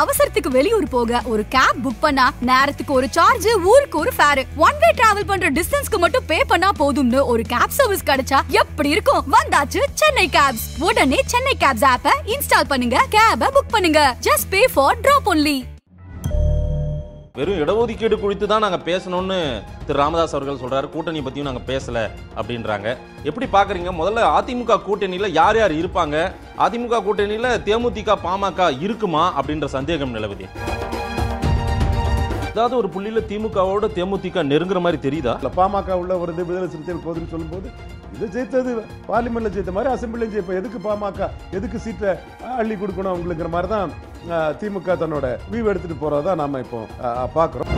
அவசரத்துக்கு வெளியூர் போக ஒரு கேப் புக் பண்ணா நேரத்துக்கு ஒரு சார்ஜ் ஊருக்கு ஒரு ஃபேர் ஒன் வே டிராவல் பண்ற டிஸ்டன்ஸ்க்கு மட்டும் பே பண்ணா போதும்னு ஒரு கேப் சர்வீஸ் கிடைச்சா எப்படி இருக்கும் வந்தாச்சு சென்னை கேப்ஸ் உடனே சென்னை கேப்ஸ் ஆப்ப இன்ஸ்டால் பண்ணுங்க கேப புக் பண்ணுங்க just pay for drop only வெறும் இடஒதுக்கீடு குறித்து தான் நாங்கள் பேசணும்னு திரு ராமதாஸ் அவர்கள் சொல்கிறாரு கூட்டணி பற்றியும் நாங்கள் பேசலை அப்படின்றாங்க எப்படி பார்க்குறீங்க முதல்ல அதிமுக கூட்டணியில் யார் யார் இருப்பாங்க அதிமுக கூட்டணியில் தேமுதிக பாமக இருக்குமா அப்படின்ற சந்தேகம் நிலவுது ஏதாவது ஒரு புள்ளியில் திமுகவோட தேமுதிக நெருங்குற மாதிரி தெரியுதா இல்லை பாமக உள்ள வருது விடுதலை சிறுத்தைகள் போகுதுன்னு சொல்லும்போது இது ஜெயித்தது பார்லிமெண்ட்டில் ஜெயித்த மாதிரி அசம்பிளியில் ஜெயிப்போம் எதுக்கு பாமக எதுக்கு சீட்டை அள்ளி கொடுக்கணும் அவங்களுங்கிற மாதிரி தான் திமுக தன்னோட வீவு எடுத்துகிட்டு போகிறதா நாம் இப்போ பார்க்குறோம்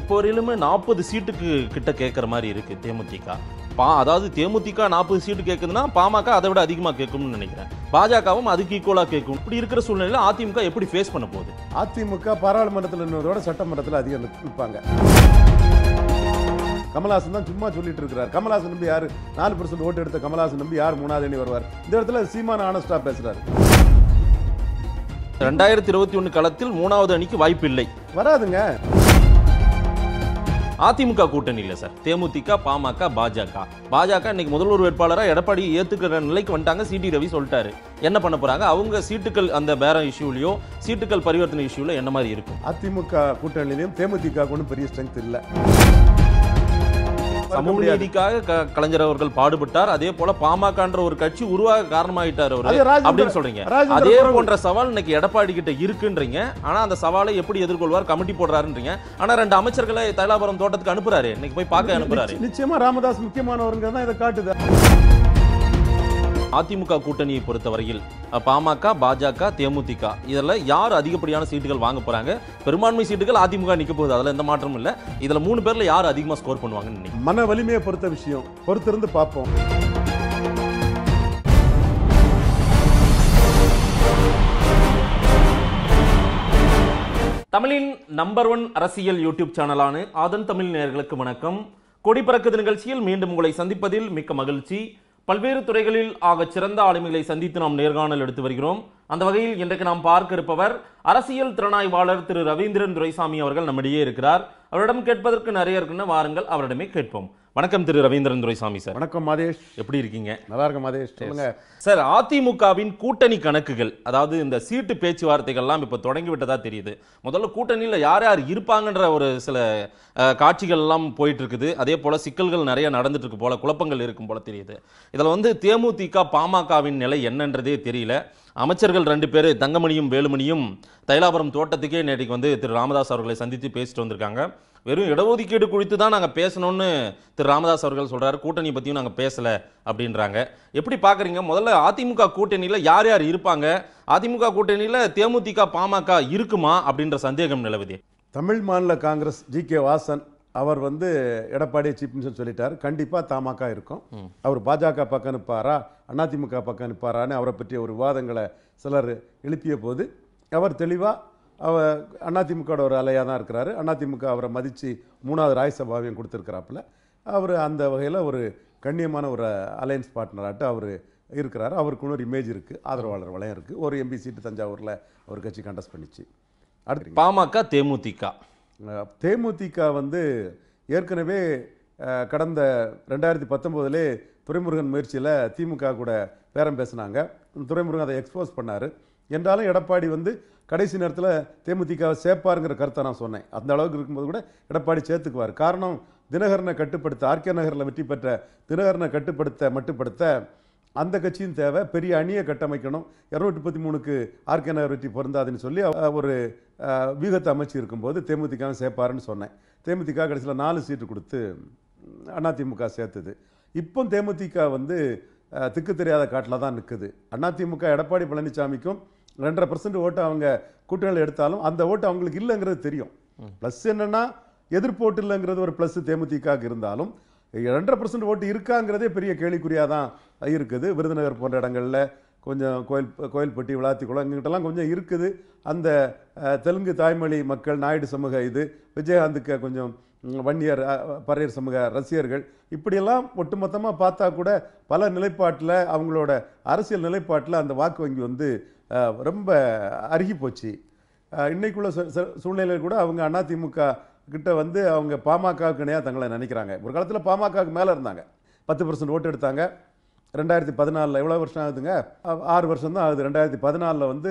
இப்போ வரையிலுமே நாற்பது சீட்டுக்கு கிட்ட கேட்குற மாதிரி இருக்குது தேமுதிக பா அதாவது தேமுதிக நாற்பது சீட்டு கேட்குதுன்னா பாமக அதை விட அதிகமாக கேட்கும்னு நினைக்கிறேன் பாஜகவும் அதுக்கு ஈக்குவலாக கேட்கும் இப்படி இருக்கிற சூழ்நிலையில் அதிமுக எப்படி ஃபேஸ் பண்ண போகுது அதிமுக பாராளுமன்றத்தில் இருந்ததோட சட்டமன்றத்தில் அதிகம் நிற்பாங்க கமலாசன் தான் சும்மா சொல்லிட்டு இருக்கிறார் கமல்ஹாசன் நம்பி யார் நாலு பர்சன்ட் ஓட்டு எடுத்த கமலாசன் நம்பி யார் மூணாவது அணி வருவார் இந்த இடத்துல சீமான ஆனஸ்டா பேசுறாரு ரெண்டாயிரத்தி இருபத்தி ஒன்று களத்தில் மூணாவது அணிக்கு வாய்ப்பு இல்லை வராதுங்க அதிமுக கூட்டணி இல்லை சார் தேமுதிக பாமக பாஜக பாஜக இன்னைக்கு முதல்வர் வேட்பாளராக எடப்பாடி ஏற்றுக்கிற நிலைக்கு வந்துட்டாங்க சிடி ரவி சொல்லிட்டாரு என்ன பண்ண போறாங்க அவங்க சீட்டுகள் அந்த பேரம் இஷ்யூலையோ சீட்டுகள் பரிவர்த்தனை இஷ்யூல என்ன மாதிரி இருக்கும் அதிமுக கூட்டணியிலையும் தேமுதிக ஒன்றும் பெரிய ஸ்ட்ரென்த் இல்லை சமூக நீதிக்காக கலைஞர் அவர்கள் பாடுபட்டார் அதே போல பாமகன்ற ஒரு கட்சி உருவாக காரணமாயிட்டார் அவர் அப்படின்னு சொல்றீங்க அதே போன்ற சவால் இன்னைக்கு எடப்பாடி கிட்ட இருக்குன்றீங்க ஆனா அந்த சவாலை எப்படி எதிர்கொள்வார் கமிட்டி போடுறாருன்றீங்க ஆனா ரெண்டு அமைச்சர்களை தைலாபுரம் தோட்டத்துக்கு அனுப்புறாரு இன்னைக்கு போய் பார்க்க அனுப்புறாரு நிச்சயமா ராமதாஸ் முக்கியமானவருங்கிறதா இதை காட்டுது அதிமுக கூட்டணியை பொறுத்தவரையில் பாமக பாஜக தேமுதிக இதில் யார் அதிகப்படியான சீட்டுகள் வாங்க போகிறாங்க பெரும்பான்மை சீட்டுகள் அதிமுக நிற்க போகுது அதில் எந்த மாற்றமும் இல்லை இதில் மூணு பேரில் யார் அதிகமாக ஸ்கோர் பண்ணுவாங்கன்னு மன வலிமையை பொறுத்த விஷயம் பொறுத்திருந்து பார்ப்போம் தமிழின் நம்பர் ஒன் அரசியல் யூடியூப் சேனலான ஆதன் தமிழ் நேர்களுக்கு வணக்கம் கொடி பறக்குது நிகழ்ச்சியில் மீண்டும் உங்களை சந்திப்பதில் மிக்க மகிழ்ச்சி பல்வேறு துறைகளில் ஆக சிறந்த ஆளுமைகளை சந்தித்து நாம் நேர்காணல் எடுத்து வருகிறோம் அந்த வகையில் இன்றைக்கு நாம் பார்க்க இருப்பவர் அரசியல் திறனாய்வாளர் திரு ரவீந்திரன் துரைசாமி அவர்கள் நம்மிடையே இருக்கிறார் அவரிடம் கேட்பதற்கு நிறைய இருக்குன்னு வாருங்கள் அவரிடமே கேட்போம் வணக்கம் திரு ரவீந்திரன் துரைசாமி சார் வணக்கம் மாதேஷ் எப்படி இருக்கீங்க நல்லா இருக்கும் மாதேஷ் சொல்லுங்க சார் அதிமுகவின் கூட்டணி கணக்குகள் அதாவது இந்த சீட்டு பேச்சுவார்த்தைகள்லாம் இப்போ விட்டதா தெரியுது முதல்ல கூட்டணியில் யார் யார் இருப்பாங்கன்ற ஒரு சில காட்சிகள்லாம் போயிட்டு இருக்குது அதே போல் சிக்கல்கள் நிறைய நடந்துட்டு இருக்கு போல குழப்பங்கள் இருக்கும் போல தெரியுது இதில் வந்து தேமுதிக பாமகவின் நிலை என்னன்றதே தெரியல அமைச்சர்கள் ரெண்டு பேர் தங்கமணியும் வேலுமணியும் தைலாபுரம் தோட்டத்துக்கே நேற்றுக்கு வந்து திரு ராமதாஸ் அவர்களை சந்தித்து பேசிட்டு வந்திருக்காங்க வெறும் இடஒதுக்கீடு குறித்து தான் நாங்கள் பேசணும்னு திரு ராமதாஸ் அவர்கள் சொல்கிறாரு கூட்டணி பற்றியும் நாங்கள் பேசலை அப்படின்றாங்க எப்படி பார்க்குறீங்க முதல்ல அதிமுக கூட்டணியில் யார் யார் இருப்பாங்க அதிமுக கூட்டணியில் தேமுதிக பாமக இருக்குமா அப்படின்ற சந்தேகம் நிலவுது Tamil Maanila Congress G K Vasan அவர் வந்து எடப்பாடி சீஃப் மினிஸ்டர் சொல்லிட்டார் கண்டிப்பாக தமாக இருக்கும் அவர் பாஜக பக்கம் நிற்பாரா அதிமுக பக்கம் அனுப்பாரான்னு அவரை பற்றிய ஒரு விவாதங்களை சிலர் எழுப்பிய போது அவர் தெளிவாக அவர் அதிமுகவோட ஒரு அலையாக தான் இருக்கிறாரு அதிமுக அவரை மதித்து மூணாவது ராஜ்யசபாவையும் கொடுத்துருக்கிறாப்புல அவர் அந்த வகையில் ஒரு கண்ணியமான ஒரு அலையன்ஸ் பார்ட்னராட்டு அவர் இருக்கிறாரு அவருக்குன்னு ஒரு இமேஜ் இருக்குது ஆதரவாளர் வளையம் இருக்குது ஒரு எம்பி சீட்டு தஞ்சாவூரில் அவர் கட்சி கண்டஸ்ட் பண்ணிச்சு அடுத்து பாமக தேமுதிக தேமுதிக வந்து ஏற்கனவே கடந்த ரெண்டாயிரத்தி பத்தொம்போதுலேயே துரைமுருகன் முயற்சியில் திமுக கூட பேரம் பேசினாங்க துரைமுருகன் அதை எக்ஸ்போஸ் பண்ணார் என்றாலும் எடப்பாடி வந்து கடைசி நேரத்தில் தேமுதிகவை சேர்ப்பாருங்கிற கருத்தை நான் சொன்னேன் அந்த அளவுக்கு இருக்கும்போது கூட எடப்பாடி சேர்த்துக்குவார் காரணம் தினகரனை கட்டுப்படுத்த ஆர்கே நகரில் வெற்றி பெற்ற தினகரனை கட்டுப்படுத்த மட்டுப்படுத்த அந்த கட்சியின் தேவை பெரிய அணியை கட்டமைக்கணும் இரநூற்றி முப்பத்தி மூணுக்கு ஆர்கே நகர் வெற்றி பொருந்தாதுன்னு சொல்லி ஒரு வியூகத்தை அமைச்சு இருக்கும்போது தேமுதிக சேர்ப்பாருன்னு சொன்னேன் தேமுதிக கடைசியில் நாலு சீட்டு கொடுத்து அதிமுக சேர்த்துது இப்போ தேமுதிக வந்து திக்கு தெரியாத காட்டில் தான் நிற்குது அதிமுக எடப்பாடி பழனிசாமிக்கும் ரெண்டரை பர்சன்ட் ஓட்டு அவங்க கூட்டணியில் எடுத்தாலும் அந்த ஓட்டு அவங்களுக்கு இல்லைங்கிறது தெரியும் ப்ளஸ் என்னென்னா எதிர்ப்போட்டு இல்லைங்கிறது ஒரு ப்ளஸ் தேமுதிகாவுக்கு இருந்தாலும் ரெண்டரை பர்சன்ட் ஓட்டு இருக்காங்கிறதே பெரிய கேள்விக்குறியாக தான் இருக்குது விருதுநகர் போன்ற இடங்களில் கொஞ்சம் கோயில் கோயில்பட்டி குளம் எங்கிட்டலாம் கொஞ்சம் இருக்குது அந்த தெலுங்கு தாய்மொழி மக்கள் நாயுடு சமூக இது விஜயகாந்துக்கு கொஞ்சம் வன்னியர் பறையர் சமூக ரசிகர்கள் இப்படியெல்லாம் ஒட்டுமொத்தமாக பார்த்தா கூட பல நிலைப்பாட்டில் அவங்களோட அரசியல் நிலைப்பாட்டில் அந்த வாக்கு வங்கி வந்து ரொம்ப அருகி போச்சு இன்றைக்குள்ள சூழ்நிலையில் கூட அவங்க அதிமுக கிட்ட வந்து அவங்க பாமகவுக்கு இணையாக தங்களை நினைக்கிறாங்க ஒரு காலத்தில் பாமகவுக்கு மேலே இருந்தாங்க பத்து பர்சன்ட் ஓட்டு எடுத்தாங்க ரெண்டாயிரத்தி பதினாலில் எவ்வளோ வருஷம் ஆகுதுங்க ஆறு வருஷம் தான் ஆகுது ரெண்டாயிரத்தி பதினாலில் வந்து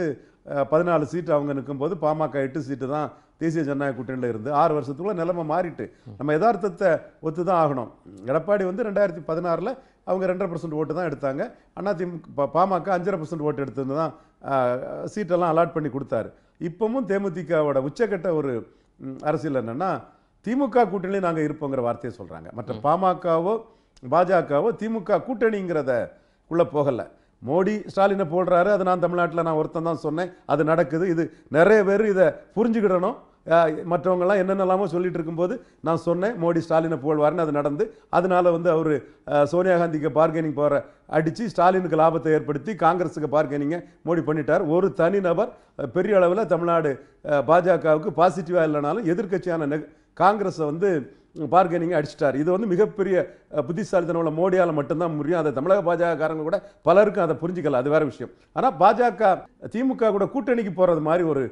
பதினாலு சீட்டு அவங்க நிற்கும்போது பாமக எட்டு சீட்டு தான் தேசிய ஜனநாயக கூட்டணியில் இருந்து ஆறு வருஷத்துக்குள்ளே நிலைமை மாறிட்டு நம்ம யதார்த்தத்தை ஒத்து தான் ஆகணும் எடப்பாடி வந்து ரெண்டாயிரத்தி பதினாறில் அவங்க ரெண்டரை பர்சன்ட் ஓட்டு தான் எடுத்தாங்க அண்ணா அதிமுக பாமக அஞ்சரை பர்சன்ட் ஓட்டு எடுத்திருந்து தான் சீட்டெல்லாம் அலாட் பண்ணி கொடுத்தாரு இப்போவும் தேமுதிகவோட உச்சக்கட்ட ஒரு அரசியல் என்னென்னா திமுக கூட்டணியிலே நாங்கள் இருப்போங்கிற வார்த்தையை சொல்கிறாங்க மற்ற பாமகவோ பாஜகவோ திமுக கூட்டணிங்கிறத உள்ளே போகலை மோடி ஸ்டாலினை போடுறாரு அது நான் தமிழ்நாட்டில் நான் ஒருத்தன் தான் சொன்னேன் அது நடக்குது இது நிறைய பேர் இதை புரிஞ்சுக்கிடணும் மற்றவங்கெல்லாம் என்னென்னலாமோ சொல்லிட்டு இருக்கும்போது நான் சொன்னேன் மோடி ஸ்டாலினை போடுவார்னு அது நடந்து அதனால வந்து அவர் சோனியா காந்திக்கு பார்கெனிங் போகிற அடித்து ஸ்டாலினுக்கு லாபத்தை ஏற்படுத்தி காங்கிரஸுக்கு பார்கெனிங்கை மோடி பண்ணிட்டார் ஒரு தனிநபர் பெரிய அளவில் தமிழ்நாடு பாஜகவுக்கு பாசிட்டிவாக இல்லைனாலும் எதிர்கட்சியான காங்கிரஸை வந்து பார்கனிங் அடிச்சிட்டார் இது வந்து மிகப்பெரிய உள்ள மோடியால் மட்டும்தான் முடியும் அதை தமிழக பாஜகக்காரங்க கூட பலருக்கும் அதை புரிஞ்சுக்கல அது வேற விஷயம் ஆனால் பாஜக திமுக கூட கூட்டணிக்கு போகிறது மாதிரி ஒரு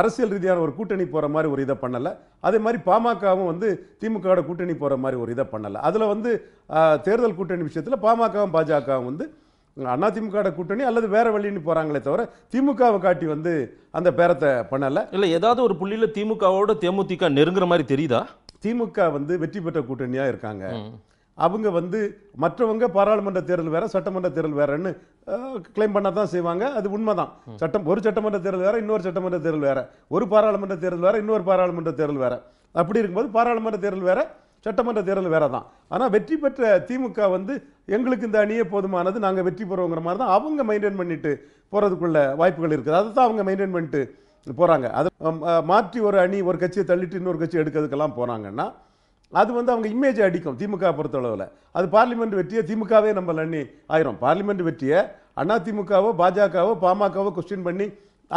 அரசியல் ரீதியான ஒரு கூட்டணி போகிற மாதிரி ஒரு இதை பண்ணலை அதே மாதிரி பாமகவும் வந்து திமுகவோட கூட்டணி போகிற மாதிரி ஒரு இதை பண்ணலை அதில் வந்து தேர்தல் கூட்டணி விஷயத்தில் பாமகவும் பாஜகவும் வந்து அதிமுக கூட்டணி அல்லது வேற வழின்னு போறாங்களே தவிர திமுகவை காட்டி வந்து அந்த பேரத்தை பண்ணல இல்ல ஏதாவது ஒரு புள்ளியில திமுகவோட தேமுதிக நெருங்குற மாதிரி தெரியுதா திமுக வந்து வெற்றி பெற்ற கூட்டணியா இருக்காங்க அவங்க வந்து மற்றவங்க பாராளுமன்ற தேர்தல் வேற சட்டமன்ற தேர்தல் வேறன்னு கிளைம் பண்ண தான் செய்வாங்க அது உண்மைதான் சட்டம் ஒரு சட்டமன்ற தேர்தல் வேற இன்னொரு சட்டமன்ற தேர்தல் வேற ஒரு பாராளுமன்ற தேர்தல் வேற இன்னொரு பாராளுமன்ற தேர்தல் வேற அப்படி இருக்கும்போது பாராளுமன்ற தேர்தல் வேற சட்டமன்ற தேர்தல் வேறு தான் ஆனால் வெற்றி பெற்ற திமுக வந்து எங்களுக்கு இந்த அணியே போதுமானது நாங்கள் வெற்றி பெறுவோங்கிற மாதிரி தான் அவங்க மெயின்டைன் பண்ணிட்டு போகிறதுக்குள்ள வாய்ப்புகள் இருக்குது அதை தான் அவங்க மெயின்டைன் பண்ணிட்டு போகிறாங்க அது மாற்றி ஒரு அணி ஒரு கட்சியை தள்ளிட்டு இன்னொரு கட்சி எடுக்கிறதுக்கெல்லாம் போனாங்கன்னா அது வந்து அவங்க இமேஜை அடிக்கும் திமுக பொறுத்தளவில் அது பார்லிமெண்ட் வெற்றியை திமுகவே நம்ம அண்ணி ஆயிரும் பார்லிமெண்ட் வெற்றியை அதிமுகவோ பாஜகவோ பாமகவோ கொஸ்டின் பண்ணி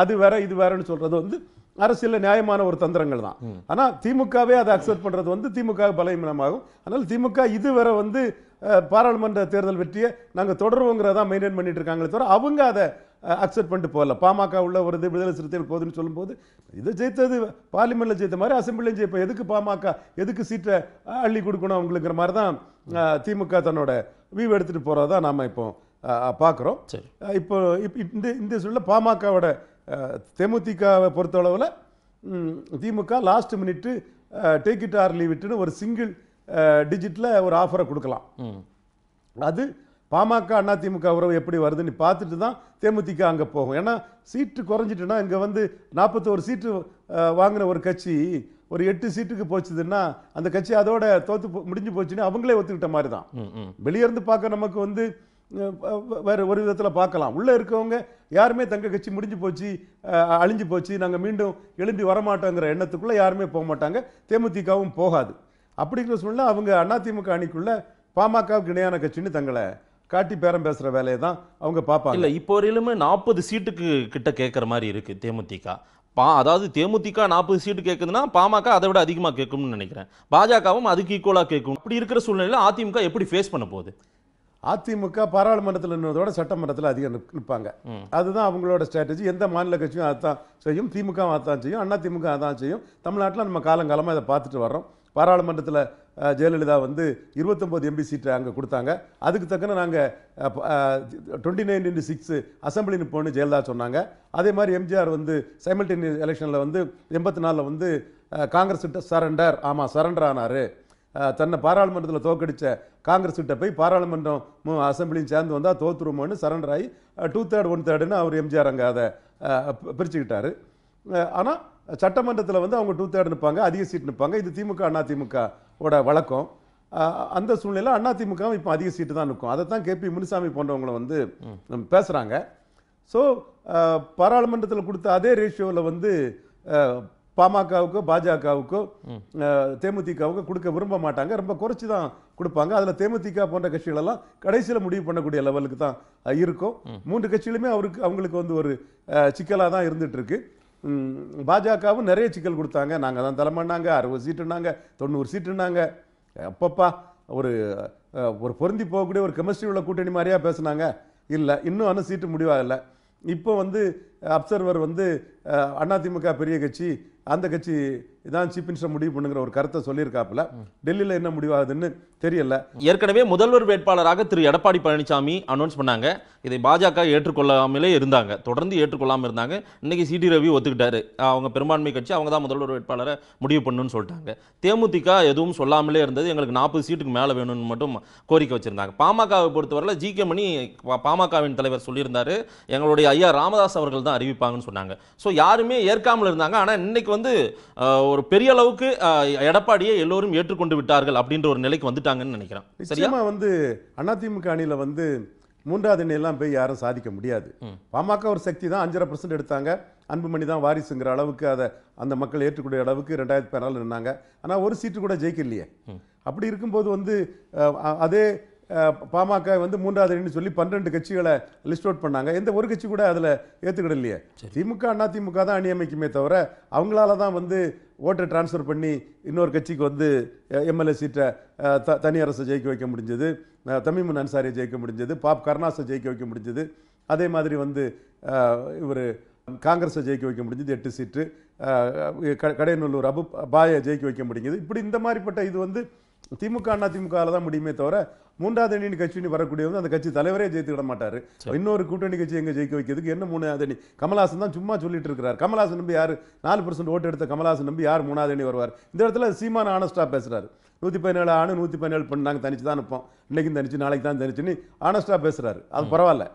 அது வேற இது வேறன்னு சொல்கிறது வந்து அரசியலில் நியாயமான ஒரு தந்திரங்கள் தான் ஆனால் திமுகவே அதை அக்செப்ட் பண்ணுறது வந்து திமுக பலவீனமாகும் அதனால் திமுக இதுவரை வந்து பாராளுமன்ற தேர்தல் வெற்றியை நாங்கள் தொடர்வோங்கிறதா மெயின்டைன் பண்ணிட்டு இருக்காங்களே தவிர அவங்க அதை அக்செப்ட் பண்ணிட்டு போகல பாமக உள்ள வருது விடுதலை சிறுத்தைகள் போகுதுன்னு சொல்லும்போது இது ஜெயித்தது பார்லிமெண்ட்ல ஜெயித்த மாதிரி அசம்பிளியும் ஜெயிப்போம் எதுக்கு பாமக எதுக்கு சீட்டை அள்ளி கொடுக்கணும் அவங்களுங்கிற மாதிரி தான் திமுக தன்னோட வீவு எடுத்துகிட்டு போகிறதா நாம் இப்போ பார்க்குறோம் இப்போ இந்த இந்த சூழலில் பாமகவோட தேமுதிகவை பொறுத்தளவில் DMK last minute take it or leave இட்டுன்னு ஒரு சிங்கிள் டிஜிட்டில் ஒரு ஆஃபரை கொடுக்கலாம் அது பாமக அண்ணா திமுக உறவு எப்படி வருதுன்னு பார்த்துட்டு தான் தேமுதிக அங்கே போகும் ஏன்னா சீட்டு குறைஞ்சிட்டுன்னா இங்கே வந்து நாற்பத்தோரு சீட்டு வாங்கின ஒரு கட்சி ஒரு எட்டு சீட்டுக்கு போச்சுதுன்னா அந்த கட்சி அதோட தோத்து முடிஞ்சு போச்சுன்னு அவங்களே ஒத்துக்கிட்ட மாதிரி தான் வெளியேருந்து பார்க்க நமக்கு வந்து வேறு ஒரு விதத்தில் பார்க்கலாம் உள்ளே இருக்கவங்க யாருமே தங்க கட்சி முடிஞ்சு போச்சு அழிஞ்சு போச்சு நாங்கள் மீண்டும் எழும்பி வரமாட்டோங்கிற எண்ணத்துக்குள்ளே யாருமே போக மாட்டாங்க தேமுதிகவும் போகாது அப்படிங்கிற சூழ்நிலை அவங்க அதிமுக அணிக்குள்ளே பாமகவுக்கு இணையான கட்சின்னு தங்களை காட்டி பேரம் பேசுகிற வேலையை தான் அவங்க பார்ப்பாங்க இல்லை இப்போ வரையிலுமே நாற்பது சீட்டுக்கு கிட்ட கேட்குற மாதிரி இருக்குது தேமுதிக பா அதாவது தேமுதிக நாற்பது சீட்டு கேட்குதுன்னா பாமக அதை விட அதிகமாக கேட்கும்னு நினைக்கிறேன் பாஜகவும் அதுக்கு ஈக்குவலாக கேட்கும் அப்படி இருக்கிற சூழ்நிலையில் அதிமுக எப்படி ஃபேஸ் பண்ண போகுது அதிமுக பாராளுமன்றத்தில் நின்றதோட சட்டமன்றத்தில் அதிகம் நிற்பாங்க அதுதான் அவங்களோட ஸ்ட்ராட்டஜி எந்த மாநில கட்சியும் அதான் செய்யும் திமுக அதான் செய்யும் அண்ணா திமுக அதான் செய்யும் தமிழ்நாட்டில் நம்ம காலங்காலமாக இதை பார்த்துட்டு வர்றோம் பாராளுமன்றத்தில் ஜெயலலிதா வந்து இருபத்தொம்போது எம்பி சீட்டை அங்கே கொடுத்தாங்க அதுக்கு தக்கன நாங்கள் twenty nine into six assembly நிற்போம்னு ஜெயலலிதா சொன்னாங்க அதே மாதிரி எம்ஜிஆர் வந்து சைமல்டேனியஸ் எலெக்ஷனில் வந்து எண்பத்தி நாலில் வந்து காங்கிரஸ் சரண்டர் ஆமாம் சரண்டர் ஆனார் தன்னை பாராளுமன்றத்தில் தோக்கடித்த காங்கிரஸ் கிட்ட போய் பாராளுமன்றம் அசம்பிளியும் சேர்ந்து வந்தால் தோத்துருமோன்னு சரண்டர் ஆகி டூ தேர்ட் ஒன் தேர்டுன்னு அவர் எம்ஜிஆர் அங்கே அதை பிரிச்சுக்கிட்டார் ஆனால் சட்டமன்றத்தில் வந்து அவங்க டூ தேர்ட் நிற்பாங்க அதிக சீட் நிற்பாங்க இது திமுக அண்ணா ஓட வழக்கம் அந்த சூழ்நிலை அண்ணா திமுகவும் இப்போ அதிக சீட்டு தான் நிற்கும் அதை தான் கேபி முனுசாமி போன்றவங்களை வந்து பேசுகிறாங்க ஸோ பாராளுமன்றத்தில் கொடுத்த அதே ரேஷியோவில் வந்து பாமகவுக்கோ பாஜகவுக்கோ தேமுதிகவுக்கோ கொடுக்க விரும்ப மாட்டாங்க ரொம்ப குறைச்சி தான் கொடுப்பாங்க அதில் தேமுதிக போன்ற கட்சிகளெல்லாம் கடைசியில் முடிவு பண்ணக்கூடிய லெவலுக்கு தான் இருக்கும் மூன்று கட்சிகளுமே அவருக்கு அவங்களுக்கு வந்து ஒரு சிக்கலாக தான் இருந்துகிட்ருக்கு பாஜகவும் நிறைய சிக்கல் கொடுத்தாங்க நாங்கள் தான் தலைமன்னாங்க அறுபது சீட்டுனாங்க தொண்ணூறு சீட்டுனாங்க அப்பப்பா ஒரு ஒரு பொருந்தி போகக்கூடிய ஒரு கெமிஸ்ட்ரி உள்ள கூட்டணி மாதிரியாக பேசுனாங்க இல்லை இன்னும் அந்த சீட்டு முடிவாகலை இப்போ வந்து அப்சர்வர் வந்து அதிமுக பெரிய கட்சி அந்த கட்சி தான் சீஃப் மினிஸ்டர் முடிவு பண்ணுங்கிற ஒரு கருத்தை சொல்லியிருக்காப்புல டெல்லியில் என்ன முடிவாகுதுன்னு தெரியல ஏற்கனவே முதல்வர் வேட்பாளராக திரு எடப்பாடி பழனிசாமி அனௌன்ஸ் பண்ணாங்க இதை பாஜக ஏற்றுக்கொள்ளாமலே இருந்தாங்க தொடர்ந்து ஏற்றுக்கொள்ளாமல் இருந்தாங்க இன்னைக்கு டி ரவி ஒத்துக்கிட்டாரு அவங்க பெரும்பான்மை கட்சி அவங்க தான் முதல்வர் வேட்பாளரை முடிவு பண்ணுன்னு சொல்லிட்டாங்க தேமுதிக எதுவும் சொல்லாமலே இருந்தது எங்களுக்கு நாற்பது சீட்டுக்கு மேலே வேணும்னு மட்டும் கோரிக்கை வச்சிருந்தாங்க பாமகவை பொறுத்தவரை ஜி கே மணி பாமகவின் தலைவர் சொல்லியிருந்தாரு எங்களுடைய ஐயா ராமதாஸ் அவர்கள் தான் தான் அறிவிப்பாங்கன்னு சொன்னாங்க ஸோ யாருமே ஏற்காமல் இருந்தாங்க ஆனால் இன்னைக்கு வந்து ஒரு பெரிய அளவுக்கு எடப்பாடியை எல்லோரும் ஏற்றுக்கொண்டு விட்டார்கள் அப்படின்ற ஒரு நிலைக்கு வந்துட்டாங்கன்னு நினைக்கிறேன் சரியாக வந்து அதிமுக அணியில் வந்து மூன்றாவது எண்ணையெல்லாம் போய் யாரும் சாதிக்க முடியாது பாமக ஒரு சக்தி தான் அஞ்சரை பர்சன்ட் எடுத்தாங்க அன்புமணி தான் வாரிசுங்கிற அளவுக்கு அதை அந்த மக்கள் ஏற்றுக்கூடிய அளவுக்கு ரெண்டாயிரத்தி பதினாலு நின்னாங்க ஆனால் ஒரு சீட்டு கூட ஜெயிக்கலையே அப்படி இருக்கும்போது வந்து அதே பாமக வந்து மூன்றாவது அணின்னு சொல்லி பன்னெண்டு கட்சிகளை லிஸ்ட் அவுட் பண்ணாங்க எந்த ஒரு கட்சி கூட அதில் ஏற்றுக்கிட இல்லையே திமுக அண்ணா திமுக தான் அணி அமைக்குமே தவிர அவங்களால தான் வந்து ஓட்டை டிரான்ஸ்ஃபர் பண்ணி இன்னொரு கட்சிக்கு வந்து எம்எல்ஏ சீட்டை த தனி அரசை ஜெயிக்க வைக்க முடிஞ்சது தமிமுன் அன்சாரியை ஜெயிக்க முடிஞ்சது பாப் கருணாசை ஜெயிக்க வைக்க முடிஞ்சது அதே மாதிரி வந்து இவர் காங்கிரஸை ஜெயிக்க வைக்க முடிஞ்சது எட்டு சீட்டு க கடையநல்லூர் அபு பாயை ஜெயிக்க வைக்க முடிஞ்சது இப்படி இந்த மாதிரிப்பட்ட இது வந்து திமுக அண்ணா திமுகவில் தான் முடியுமே தவிர மூன்றாவது அணி கட்சின்னு வரக்கூடியவங்க அந்த கட்சி தலைவரே ஜெயித்து விட மாட்டார் இன்னொரு கூட்டணி கட்சி எங்கே ஜெயிக்க வைக்கிறதுக்கு என்ன மூணாவது அணி கமலாசன் தான் சும்மா சொல்லிட்டு இருக்கிறார் கமலாசன் நம்பி யார் நாலு பர்சன்ட் ஓட்டு எடுத்த கமலாசன் நம்பி யார் மூணாவது அணி வருவார் இந்த இடத்துல சீமான ஆனஸ்டாக பேசுகிறார் நூற்றி பதினேழு ஆணு நூற்றி பதினேழு பண்ணு நாங்கள் தனிச்சு தான் இருப்போம் இன்றைக்கும் தனிச்சு நாளைக்கு தான் தனிச்சுன்னு ஆனஸ்டாக பேசுகிறாரு அது பரவாயில்ல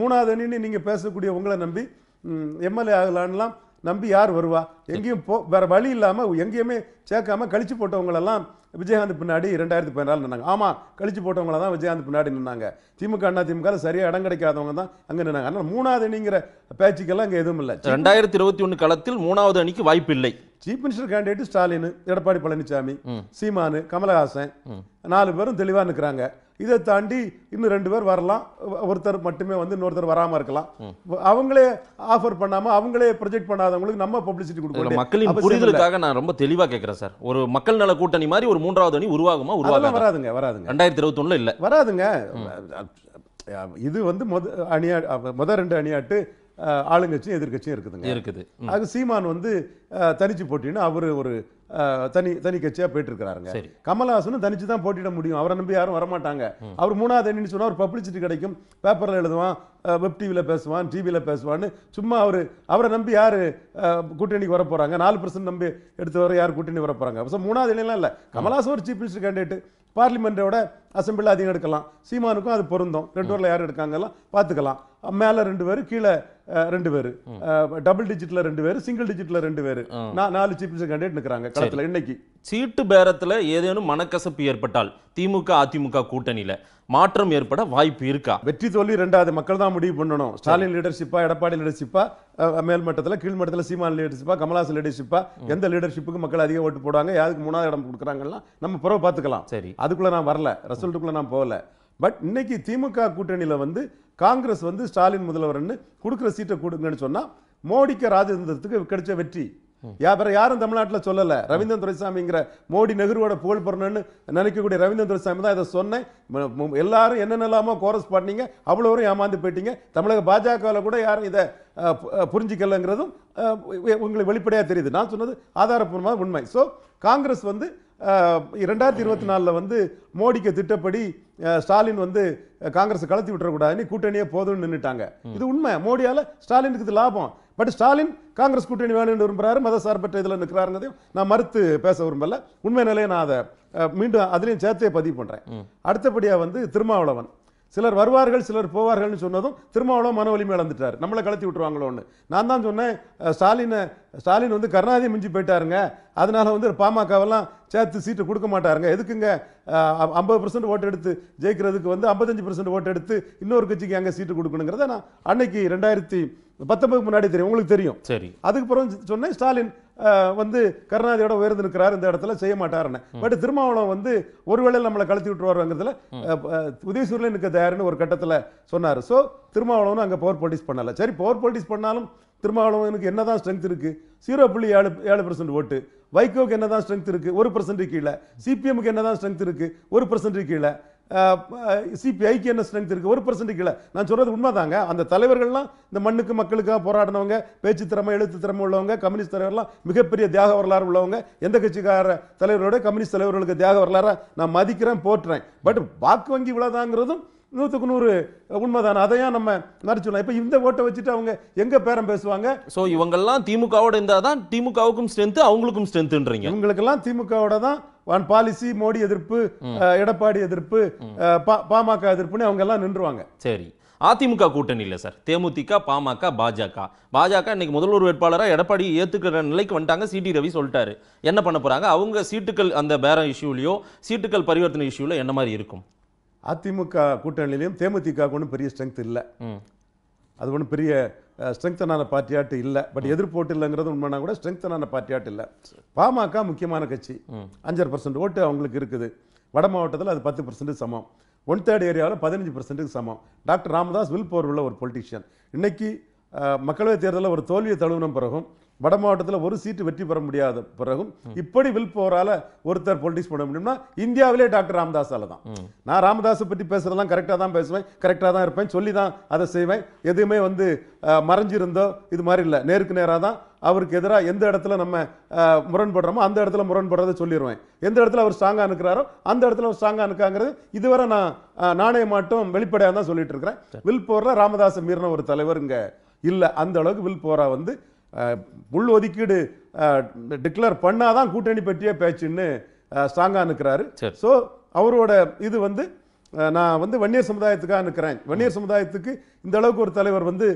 மூணாவது அணின்னு நீங்கள் பேசக்கூடிய உங்களை நம்பி எம்எல்ஏ ஆகலான்லாம் நம்பி யார் வருவா எங்கேயும் போ வேற வழி இல்லாமல் எங்கேயுமே சேர்க்காம கழிச்சு போட்டவங்களெல்லாம் விஜயகாந்த் பின்னாடி ரெண்டாயிரத்தி பதினாலு நின்னாங்க ஆமாம் கழிச்சு போட்டவங்கள தான் விஜயகாந்த் பின்னாடி நின்னாங்க திமுக அண்ணா திமுக சரியாக இடம் கிடைக்காதவங்க தான் அங்கே நின்னாங்க ஆனால் மூணாவது அணிங்கிற பேச்சுக்கெல்லாம் அங்கே எதுவும் இல்லை ரெண்டாயிரத்தி இருபத்தி ஒன்று களத்தில் மூணாவது அணிக்கு வாய்ப்பு இல்லை chief minister candidate Stalin Edappadi Palaniswami Seeman Kamal Haasan நாலு பேரும் தெளிவாக நிற்கிறாங்க இதை தாண்டி இன்னும் ரெண்டு பேர் வரலாம் ஒருத்தர் மட்டுமே வந்து இன்னொருத்தர் வராமல் இருக்கலாம் அவங்களே ஆஃபர் பண்ணாமல் அவங்களே ப்ரொஜெக்ட் பண்ணாதவங்களுக்கு நம்ம பப்ளிசிட்டி கொடுக்கணும் மக்களின் புரிதலுக்காக நான் ரொம்ப தெளிவாக கேட்குறேன் சார் ஒரு மக்கள் நல கூட்டணி மாதிரி ஒரு மூன்றாவது அணி உருவாகுமா உருவாகும் வராதுங்க வராதுங்க ரெண்டாயிரத்தி இருபத்தொன்னுல இல்லை வராதுங்க இது வந்து மொத அணியா மொதல் ரெண்டு அணியாட்டு ஆளுங்கட்சியும் எதிர்கட்சியும் இருக்குதுங்க இருக்குது அது சீமான் வந்து தனிச்சு போட்டின்னு அவர் ஒரு தனி தனி கட்சியாக போயிட்டு இருக்கிறாருங்க கமல்ஹாசனும் தனிச்சு தான் போட்டிட முடியும் அவரை நம்பி யாரும் வரமாட்டாங்க அவர் மூணாவது என்னன்னு சொன்னால் அவர் பப்ளிசிட்டி கிடைக்கும் பேப்பரில் எழுதுவான் வெப் டிவியில் பேசுவான் டிவியில் பேசுவான்னு சும்மா அவர் அவரை நம்பி யார் கூட்டணிக்கு வரப்போகிறாங்க நாலு பர்சன்ட் நம்பி எடுத்து வர யார் கூட்டணி வரப்போகிறாங்க போகிறாங்க ஸோ மூணாவது இணையெல்லாம் இல்லை கமல்ஹாசன் ஒரு சீஃப் மினிஸ்டர் கேண்டிடேட் பார்லிமெண்ட்டோட அசம்பிளில் அதிகம் எடுக்கலாம் சீமானுக்கும் அது பொருந்தும் ரெண்டு பேரில் யார் எடுக்காங்கலாம் பார்த்துக்கலாம் மேலே ரெண்டு பேரும் கீழே ரெண்டு பேர் டபுள் டிஜிட்ல ரெண்டு பேர் சிங்கிள் டிஜிட்ல ரெண்டு பேர் நாலு சீஃப் மினிஸ்டர் கேண்டிடேட் நிற்கிறாங்க களத்தில் இன்னைக்கு சீட்டு பேரத்தில் ஏதேனும் மனக்கசப்பு ஏற்பட்டால் திமுக அதிமுக கூட்டணியில் மாற்றம் ஏற்பட வாய்ப்பு இருக்கா வெற்றி தோல்வி ரெண்டாவது மக்கள் தான் முடிவு பண்ணணும் ஸ்டாலின் லீடர்ஷிப்பா எடப்பாடி லீடர்ஷிப்பா மேல்மட்டத்தில் கீழ்மட்டத்தில் சீமான் லீடர்ஷிப்பா கமலாசன் லீடர்ஷிப்பா எந்த லீடர்ஷிப்புக்கு மக்கள் அதிக ஓட்டு போடுவாங்க யாருக்கு மூணாவது இடம் கொடுக்குறாங்கலாம் நம்ம புறவை பார்த்துக்கலாம் சரி அதுக்குள்ள நான் வரல ரிசல்ட்டுக்குள்ள நான் போகல பட் இன்னைக்கு திமுக கூட்டணியில் வந்து காங்கிரஸ் வந்து ஸ்டாலின் முதல்வர்னு கொடுக்குற சீட்டை கொடுங்கன்னு சொன்னால் மோடிக்கு ராஜேந்திரத்துக்கு கிடைச்ச வெற்றி யா யாரும் தமிழ்நாட்டில் சொல்லலை ரவீந்திரன் துரைசாமிங்கிற மோடி நெகருவோட புகழ் பெறணும்னு நினைக்கக்கூடிய ரவீந்திரன் துரைசாமி தான் இதை சொன்னேன் எல்லாரும் என்னென்னலாமோ கோரஸ் பண்ணீங்க அவ்வளோ ஏமாந்து போயிட்டீங்க தமிழக பாஜகவில் கூட யாரும் இதை புரிஞ்சிக்கலங்கிறதும் உங்களுக்கு வெளிப்படையாக தெரியுது நான் சொன்னது ஆதாரப்பூர்வமாக உண்மை ஸோ காங்கிரஸ் வந்து இரண்டாயிரத்தி இருபத்தி நாலில் வந்து மோடிக்கு திட்டப்படி ஸ்டாலின் வந்து காங்கிரஸ் கலத்தி விட்டுறக்கூடாதுன்னு கூட்டணியே போதும்னு நின்றுட்டாங்க இது உண்மை மோடியால் ஸ்டாலினுக்கு இது லாபம் பட் ஸ்டாலின் காங்கிரஸ் கூட்டணி வேணும்னு விரும்புகிறாரு மத சார்பற்ற இதில் நிற்கிறாருங்கிறதையும் நான் மறுத்து பேச விரும்பல உண்மை நிலையை நான் அதை மீண்டும் அதிலையும் சேர்த்தே பதிவு பண்ணுறேன் அடுத்தபடியாக வந்து திருமாவளவன் சிலர் வருவார்கள் சிலர் போவார்கள்னு சொன்னதும் திருமாவளவன் மன வலிமை இழந்துட்டார் நம்மளை கலத்தி விட்டுருவாங்களோன்னு நான் தான் சொன்னேன் ஸ்டாலினை ஸ்டாலின் வந்து கருணாதி மிஞ்சி போயிட்டாருங்க அதனால் வந்து பாமகவெல்லாம் சேர்த்து சீட்டு கொடுக்க மாட்டாருங்க எதுக்குங்க ஐம்பது பர்சன்ட் ஓட்டு எடுத்து ஜெயிக்கிறதுக்கு வந்து ஐம்பத்தஞ்சு பர்சன்ட் ஓட்டு எடுத்து இன்னொரு கட்சிக்கு அங்கே சீட்டு கொடுக்கணுங்கிறத நான் அன்னைக்கு ரெண்டாயிரத்தி பத்தொன்பதுக்கு முன்னாடி தெரியும் உங்களுக்கு தெரியும் சரி அதுக்கப்புறம் சொன்னேன் ஸ்டாலின் வந்து கருணாநிதியோட உயர்ந்து நிற்கிறார் இந்த இடத்துல செய்ய மாட்டாருன்னு பட் திருமாவளவன் வந்து ஒருவேளை நம்மளை கலத்தி விட்டுருவாருங்கிறதுல உதயசூரில் நிற்க தயாருன்னு ஒரு கட்டத்தில் சொன்னார் ஸோ திருமாவளவன் அங்கே பவர் பொலிட்டிக்ஸ் பண்ணலை சரி பவர் பொலிட்டிக்ஸ் பண்ணாலும் திருமாவளவனுக்கு என்ன தான் ஸ்ட்ரென்த் இருக்குது சீரோ புள்ளி ஏழு ஏழு பர்சன்ட் ஓட்டு வைகோவுக்கு என்ன தான் ஸ்ட்ரென்த் இருக்குது ஒரு பர்சன்ட் கீழே சிபிஎம்க்கு என்ன தான் ஸ்ட்ரென்த் இருக்குது ஒரு பர்சன்ட் கீழே சிபிஐக்கு என்ன ஸ்ட்ரென்த் இருக்குது ஒரு பர்சன்ட் கீழே நான் சொல்கிறது உண்மைதாங்க அந்த தலைவர்கள்லாம் இந்த மண்ணுக்கு மக்களுக்காக போராடினவங்க பேச்சு திறமை எழுத்து திறமை உள்ளவங்க கம்யூனிஸ்ட் தலைவர்லாம் மிகப்பெரிய தியாக வரலாறு உள்ளவங்க எந்த கட்சிக்கார தலைவரோட கம்யூனிஸ்ட் தலைவர்களுக்கு தியாக வரலாறாக நான் மதிக்கிறேன் போற்றுறேன் பட் வாக்கு வங்கி இவ்வளோதாங்கிறதும் நூற்றுக்கு நூறு உண்மைதான் அதையா நம்ம மறைச்சுலாம் இப்போ இந்த ஓட்டை வச்சுட்டு அவங்க எங்கே பேரம் பேசுவாங்க ஸோ இவங்கெல்லாம் திமுகவோட இருந்தால் தான் திமுகவுக்கும் ஸ்ட்ரென்த்து அவங்களுக்கும் ஸ்ட்ரென்த்துன்றீங்க இவங்களுக்கெல்லாம் திமுகவோட தான் பாலிசி மோடி எதிர்ப்பு எடப்பாடி எதிர்ப்பு பாமக எதிர்ப்புன்னு அவங்க எல்லாம் நின்றுவாங்க சரி அதிமுக கூட்டணி இல்லை சார் தேமுதிக பாமக பாஜக பாஜக இன்னைக்கு முதல்வர் வேட்பாளராக எடப்பாடி ஏற்றுக்கிற நிலைக்கு வந்துட்டாங்க சிடி ரவி சொல்லிட்டாரு என்ன பண்ண போகிறாங்க அவங்க சீட்டுகள் அந்த பேரம் இஷ்யூலையோ சீட்டுகள் பரிவர்த்தனை இஷ்யூவில் என்ன மாதிரி இருக்கும் அதிமுக கூட்டணியிலையும் தேமுதிக ஒன்றும் பெரிய ஸ்ட்ரென்த் இல்லை அது ஒன்றும் பெரிய ஸ்ட்ரெங்தனான பார்ட்டியாட்டு இல்லை பட் எதிர்போட்டு இல்லைங்கிறது உண்மைனா கூட ஸ்ட்ரெங்தனான பார்ட்டியாட்டு இல்லை பாமக முக்கியமான கட்சி அஞ்சரை பர்சன்ட் ஓட்டு அவங்களுக்கு இருக்குது வட மாவட்டத்தில் அது பத்து பர்சன்ட் சமம் ஒன் தேர்ட் ஏரியாவில் பதினஞ்சு பர்சன்ட்டுக்கு சமம் டாக்டர் ராமதாஸ் வில் போர் உள்ள ஒரு பொலிட்டிஷியன் இன்னைக்கு மக்களவைத் தேர்தலில் ஒரு தோல்வியை தழுவின பிறகும் வட மாவட்டத்தில் ஒரு சீட்டு வெற்றி பெற முடியாத பிறகும் இப்படி வில் போரால ஒருத்தர் பொலிட்டிக்ஸ் பண்ண முடியும்னா இந்தியாவிலே டாக்டர் ராமதாஸால தான் நான் ராமதாஸை பற்றி பேசுறதெல்லாம் கரெக்டாக தான் பேசுவேன் கரெக்டாக தான் இருப்பேன் சொல்லி தான் அதை செய்வேன் எதுவுமே வந்து மறைஞ்சிருந்தோ இது மாதிரி இல்லை நேருக்கு நேராக தான் அவருக்கு எதிராக எந்த இடத்துல நம்ம முரண்படுறோமோ அந்த இடத்துல முரண்படுறதை சொல்லிடுவேன் எந்த இடத்துல அவர் ஸ்ட்ராங்காக இருக்கிறாரோ அந்த இடத்துல அவர் ஸ்ட்ராங்காக இருக்காங்கிறது இதுவரை நான் நாணய மாட்டம் வெளிப்படையாக தான் சொல்லிட்டு இருக்கிறேன் வில் போரில் மீறின ஒரு தலைவர் இங்கே இல்லை அந்த அளவுக்கு வில் போரா வந்து உள் ஒதுக்கீடு டிக்ளேர் பண்ணாதான் கூட்டணி பற்றிய பேச்சுன்னு ஸ்ட்ராங்காக நிற்கிறாரு ஸோ அவரோட இது வந்து நான் வந்து வன்னியர் சமுதாயத்துக்காக நிற்கிறேன் வன்னியர் சமுதாயத்துக்கு இந்த அளவுக்கு ஒரு தலைவர் வந்து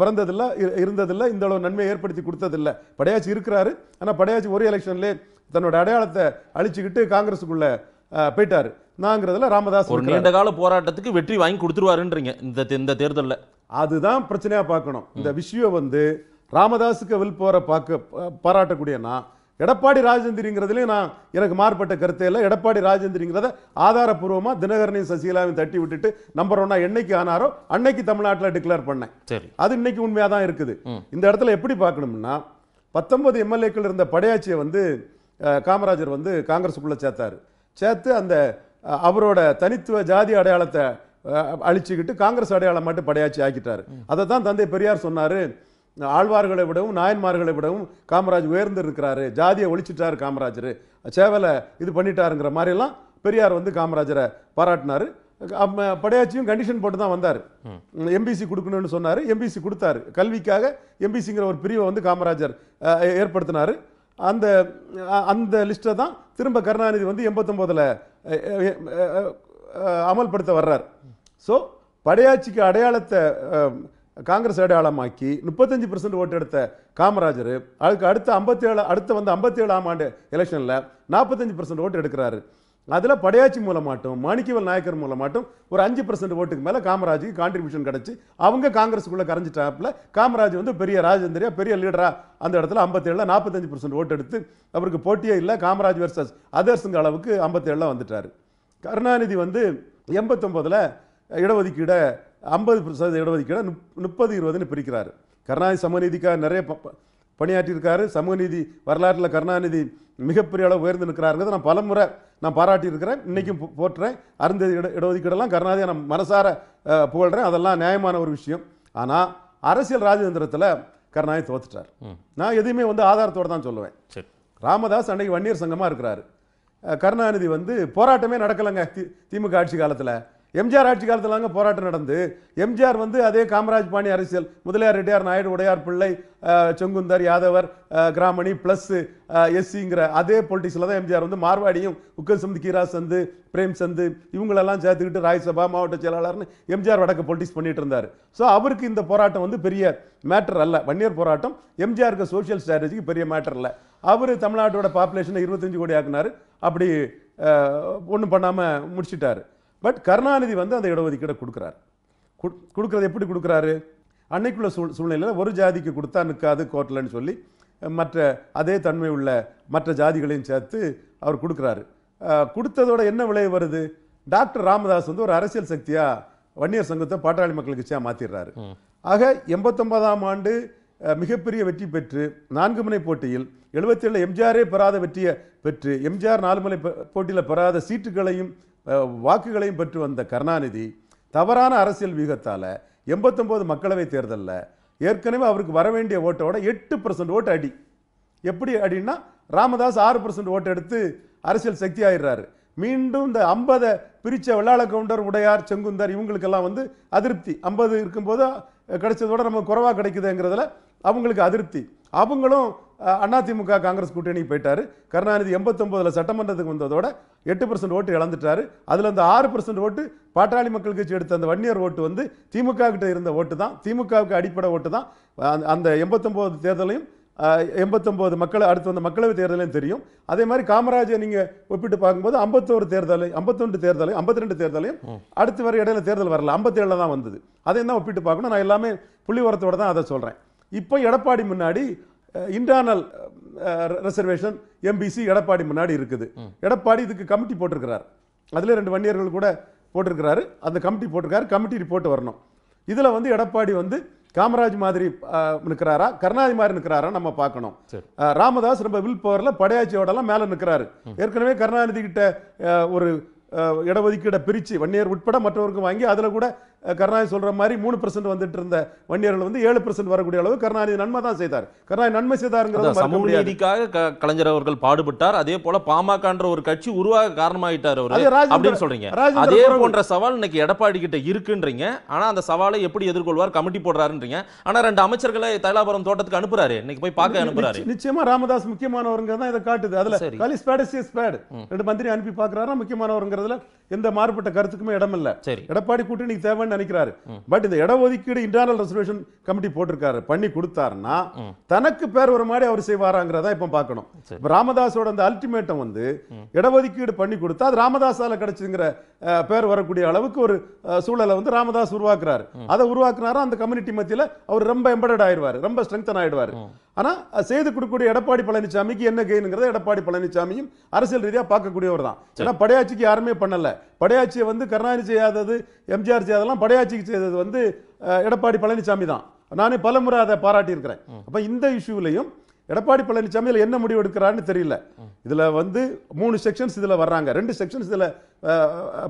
பிறந்ததில்லை இருந்ததில்லை இந்த அளவு நன்மையை ஏற்படுத்தி கொடுத்ததில்லை படையாச்சி இருக்கிறாரு ஆனால் படையாச்சி ஒரே எலெக்ஷன்லேயே தன்னோட அடையாளத்தை அழிச்சுக்கிட்டு காங்கிரஸுக்குள்ள போயிட்டாரு நாங்கிறதுல ராமதாஸ் ஒரு நீண்ட கால போராட்டத்துக்கு வெற்றி வாங்கி கொடுத்துருவாருன்றீங்க இந்த இந்த தேர்தலில் அதுதான் பிரச்சனையாக பார்க்கணும் இந்த விஷயம் வந்து ராமதாஸுக்கு வில் போகிற பார்க்க பாராட்டக்கூடிய நான் எடப்பாடி ராஜேந்திரிங்கிறதுலையும் நான் எனக்கு மாறுபட்ட கருத்தை இல்லை எடப்பாடி ராஜேந்திரிங்கிறத ஆதாரப்பூர்வமாக தினகரனையும் சசிகலாவையும் தட்டி விட்டுட்டு நம்பர் ஒன்னா என்னைக்கு ஆனாரோ அன்னைக்கு தமிழ்நாட்டில் டிக்ளேர் பண்ணேன் சரி அது இன்னைக்கு உண்மையாக தான் இருக்குது இந்த இடத்துல எப்படி பார்க்கணும்னா பத்தொன்பது எம்எல்ஏக்கள் இருந்த படையாட்சியை வந்து காமராஜர் வந்து காங்கிரஸுக்குள்ளே சேர்த்தார் சேர்த்து அந்த அவரோட தனித்துவ ஜாதி அடையாளத்தை அழிச்சுக்கிட்டு காங்கிரஸ் அடையாளம் மட்டும் படையாட்சி ஆக்கிட்டார் அதை தான் தந்தை பெரியார் சொன்னார் ஆழ்வார்களை விடவும் நாயன்மார்களை விடவும் காமராஜ் உயர்ந்திருக்கிறாரு ஜாதியை ஒழிச்சிட்டார் காமராஜர் சேவலை இது பண்ணிட்டாருங்கிற மாதிரிலாம் பெரியார் வந்து காமராஜரை பாராட்டினார் படையாச்சியும் கண்டிஷன் போட்டு தான் வந்தார் எம்பிசி கொடுக்கணும்னு சொன்னார் எம்பிசி கொடுத்தாரு கல்விக்காக எம்பிசிங்கிற ஒரு பிரிவை வந்து காமராஜர் ஏற்படுத்தினார் அந்த அந்த லிஸ்ட்டை தான் திரும்ப கருணாநிதி வந்து எண்பத்தொம்போதில் அமல்படுத்த வர்றார் ஸோ படையாட்சிக்கு அடையாளத்தை காங்கிரஸ் அடையாளமாக்கி முப்பத்தஞ்சு பர்சன்ட் ஓட்டு எடுத்த காமராஜர் அதுக்கு அடுத்த ஐம்பத்தி ஏழு அடுத்த வந்து ஐம்பத்தி ஏழாம் ஆண்டு எலெக்ஷனில் நாற்பத்தஞ்சு பர்சன்ட் ஓட்டு எடுக்கிறாரு அதில் படையாச்சி மூலமாட்டும் மாணிக்கவல் நாயக்கர் மூலமாட்டும் ஒரு அஞ்சு பர்சன்ட் ஓட்டுக்கு மேலே காமராஜுக்கு கான்ட்ரிபியூஷன் கிடச்சி அவங்க காங்கிரஸுக்குள்ளே கரைஞ்சிட்டாப்பில் காமராஜ் வந்து பெரிய ராஜேந்திரியா பெரிய லீடராக அந்த இடத்துல ஐம்பத்தேழில் நாற்பத்தஞ்சு பர்சன்ட் ஓட்டு எடுத்து அவருக்கு போட்டியே இல்லை காமராஜ் வர்சஸ் அதர்ஸுங்க அளவுக்கு ஐம்பத்தேழில் வந்துட்டார் கருணாநிதி வந்து எண்பத்தொம்போதில் இடஒதுக்கீடை ஐம்பது சதவீத இடஒதுக்கீடு முப் முப்பது இருபதுன்னு பிரிக்கிறார் கருணாநிதி சமநீதிக்காக நிறைய பணியாற்றியிருக்காரு சமூகநீதி வரலாற்றில் கருணாநிதி மிகப்பெரிய அளவு உயர்ந்து நிற்கிறாருங்கிறத நான் பலமுறை நான் பாராட்டியிருக்கிறேன் இன்றைக்கும் போட்டுறேன் அருந்ததி இட இடஒதுக்கீடெல்லாம் கருணாநிதியை நான் மனசார புகழ்கிறேன் அதெல்லாம் நியாயமான ஒரு விஷயம் ஆனால் அரசியல் ராஜதந்திரத்தில் கருணாநிதி தோத்துட்டார் நான் எதுவுமே வந்து ஆதாரத்தோடு தான் சொல்லுவேன் ராமதாஸ் அன்னைக்கு வன்னியர் சங்கமாக இருக்கிறாரு கருணாநிதி வந்து போராட்டமே நடக்கலைங்க தி திமுக ஆட்சி காலத்தில் எம்ஜிஆர் ஆட்சி அங்கே போராட்டம் நடந்து எம்ஜிஆர் வந்து அதே காமராஜ் பாணி அரசியல் முதலியார் ரெட்டியார் நாயுடு உடையார் பிள்ளை செங்குந்தர் யாதவர் கிராமணி ப்ளஸ் எஸ்சிங்கிற அதே பொலிட்டிக்ஸில் தான் எம்ஜிஆர் வந்து மார்வாடியும் உக்கல் சந்து கீரா சந்து பிரேம் சந்து இவங்களெல்லாம் சேர்த்துக்கிட்டு ராஜ்யசபா மாவட்ட செயலாளர்னு எம்ஜிஆர் வடக்கு பொலிட்டிக்ஸ் பண்ணிட்டு இருந்தார் ஸோ அவருக்கு இந்த போராட்டம் வந்து பெரிய மேட்டர் அல்ல வன்னியர் போராட்டம் எம்ஜிஆருக்கு சோஷியல் ஸ்ட்ராட்டஜிக்கு பெரிய மேட்டர் இல்லை அவர் தமிழ்நாட்டோட பாப்புலேஷனை இருபத்தஞ்சு கோடி ஆக்குனார் அப்படி ஒன்றும் பண்ணாமல் முடிச்சிட்டாரு பட் கருணாநிதி வந்து அந்த இடஒதுக்கீடை கொடுக்குறாரு கொடுக்குறது எப்படி கொடுக்குறாரு அன்னைக்குள்ள சூழ் சூழ்நிலையில் ஒரு ஜாதிக்கு கொடுத்தா நிற்காது கோர்ட்டில்னு சொல்லி மற்ற அதே தன்மை உள்ள மற்ற ஜாதிகளையும் சேர்த்து அவர் கொடுக்குறாரு கொடுத்ததோட என்ன விளைவு வருது டாக்டர் ராமதாஸ் வந்து ஒரு அரசியல் சக்தியாக வன்னியர் சங்கத்தை பாட்டாளி மக்கள் கட்சியாக மாற்றிடுறாரு ஆக எண்பத்தொன்பதாம் ஆண்டு மிகப்பெரிய வெற்றி பெற்று நான்கு முனை போட்டியில் எழுபத்தி ஏழு எம்ஜிஆரே பெறாத வெற்றியை பெற்று எம்ஜிஆர் நாலு முனை போட்டியில் பெறாத சீட்டுகளையும் வாக்குகளையும் பெற்று வந்த கருணாநிதி தவறான அரசியல் வியூகத்தால் எண்பத்தொம்போது மக்களவை தேர்தலில் ஏற்கனவே அவருக்கு வர வேண்டிய ஓட்டோட எட்டு பர்சன்ட் ஓட்டு அடி எப்படி அடின்னா ராமதாஸ் ஆறு பர்சன்ட் ஓட்டு எடுத்து அரசியல் சக்தி ஆயிடுறாரு மீண்டும் இந்த ஐம்பதை பிரித்த வெள்ளாள கவுண்டர் உடையார் செங்குந்தார் இவங்களுக்கெல்லாம் வந்து அதிருப்தி ஐம்பது இருக்கும்போது கிடைச்சதோட நமக்கு குறைவாக கிடைக்குதுங்கிறதுல அவங்களுக்கு அதிருப்தி அவங்களும் அதிமுக காங்கிரஸ் கூட்டணி போயிட்டார் கருணாநிதி எண்பத்தொம்போதில் சட்டமன்றத்துக்கு வந்ததோட எட்டு பர்சன்ட் ஓட்டு இழந்துட்டார் அதில் அந்த ஆறு பர்சன்ட் ஓட்டு பாட்டாளி மக்கள் கட்சி எடுத்த அந்த வன்னியர் ஓட்டு வந்து திமுக கிட்ட இருந்த ஓட்டு தான் திமுகவுக்கு அடிப்படை ஓட்டு தான் அந்த எண்பத்தொம்போது தேர்தலையும் எண்பத்தொம்போது மக்கள் அடுத்து வந்த மக்களவை தேர்தலையும் தெரியும் அதே மாதிரி காமராஜர் நீங்கள் ஒப்பிட்டு பார்க்கும்போது ஐம்பத்தோரு தேர்தலை ஐம்பத்தொன்று தேர்தலையும் ஐம்பத்தி ரெண்டு தேர்தலையும் அடுத்து வர இடையில தேர்தல் வரல ஐம்பத்தேழில் தான் வந்தது அதையும் தான் ஒப்பிட்டு பார்க்கணும் நான் எல்லாமே புள்ளி உரத்தோட தான் அதை சொல்கிறேன் இப்போ எடப்பாடி முன்னாடி இன்டர்னல் ரிசர்வேஷன் எம்பிசி எடப்பாடி முன்னாடி இருக்குது எடப்பாடி இதுக்கு கமிட்டி போட்டிருக்கிறார் அதில் ரெண்டு வன்னியர்கள் கூட போட்டிருக்கிறாரு அந்த கமிட்டி போட்டிருக்காரு கமிட்டி ரிப்போர்ட் வரணும் இதில் வந்து எடப்பாடி வந்து காமராஜ் மாதிரி நிற்கிறாரா கருணாதி மாதிரி நிற்கிறாரா நம்ம பார்க்கணும் ராமதாஸ் ரொம்ப வில் பவரில் படையாட்சியோடலாம் மேலே நிற்கிறாரு ஏற்கனவே கருணாநிதி கிட்ட ஒரு இடஒதுக்கீடை பிரித்து வன்னியர் உட்பட மற்றவருக்கும் வாங்கி அதில் கூட கருணாநிதி சொல்கிற மாதிரி மூணு பர்சன்ட் வந்துட்டு இருந்த வன்னியர்கள் வந்து ஏழு பர்சன்ட் வரக்கூடிய அளவு கருணாநிதி நன்மை தான் செய்தார் கருணாநிதி நன்மை செய்தாருங்கிறது சமூக நீதிக்காக கலைஞர் அவர்கள் பாடுபட்டார் அதே போல பாமகன்ற ஒரு கட்சி உருவாக காரணமாயிட்டார் அவர் அப்படின்னு சொல்றீங்க அதே போன்ற சவால் இன்னைக்கு எடப்பாடி கிட்ட இருக்குன்றீங்க ஆனா அந்த சவாலை எப்படி எதிர்கொள்வார் கமிட்டி போடுறாருன்றீங்க ஆனா ரெண்டு அமைச்சர்களை தைலாபுரம் தோட்டத்துக்கு அனுப்புறாரு இன்னைக்கு போய் பார்க்க அனுப்புறாரு நிச்சயமா ராமதாஸ் முக்கியமானவருங்க தான் இதை காட்டுது அதுல கலிஸ் ஸ்பேட் ரெண்டு மந்திரி அனுப்பி பாக்குறாரா முக்கியமானவருங்கிறதுல எந்த மாறுபட்ட கருத்துக்குமே இடம் சரி எடப்பாடி கூட்டணிக்கு தேவை நினைக்கிறாரு பட் இந்த இடஒதுக்கீடு இன்டர்னல் ரெசர்வேஷன் கமிட்டி போட்டிருக்காரு பண்ணி கொடுத்தாருன்னா தனக்கு பேர் ஒரு மாதிரி அவர் செய்வாராங்கிறதா இப்ப பார்க்கணும் ராமதாஸோட அந்த அல்டிமேட்டம் வந்து இடஒதுக்கீடு பண்ணி கொடுத்தா அது ராமதாஸால கிடைச்சதுங்கிற பேர் வரக்கூடிய அளவுக்கு ஒரு சூழலை வந்து ராமதாஸ் உருவாக்குறாரு அதை உருவாக்குனாரா அந்த கம்யூனிட்டி மத்தியில அவர் ரொம்ப எம்பர்டட் ஆயிடுவார் ரொம்ப ஸ்ட்ரெங்தன் ஆயிடுவார் ஆனா செய்து கொடுக்கக்கூடிய எடப்பாடி பழனிசாமிக்கு என்ன கெயின்ங்கிறத எடப்பாடி பழனிசாமியும் அரசியல் ரீதியா பார்க்கக்கூடியவர் தான் ஏன்னா படையாட்சிக்கு யாருமே பண்ணல படையாட்சியை வந்து கருணாநிதி செய்யாதது எம்ஜிஆர் செய்யாதெல்லாம் படையாட்சிக்கு செய்தது வந்து எடப்பாடி பழனிசாமி தான் நானே பலமுறை அதை பாராட்டியிருக்கிறேன் அப்போ இந்த இஷ்யூலையும் எடப்பாடி பழனிசாமி இதில் என்ன முடிவு எடுக்கிறான்னு தெரியல இதில் வந்து மூணு செக்ஷன்ஸ் இதில் வர்றாங்க ரெண்டு செக்ஷன்ஸ் இதில்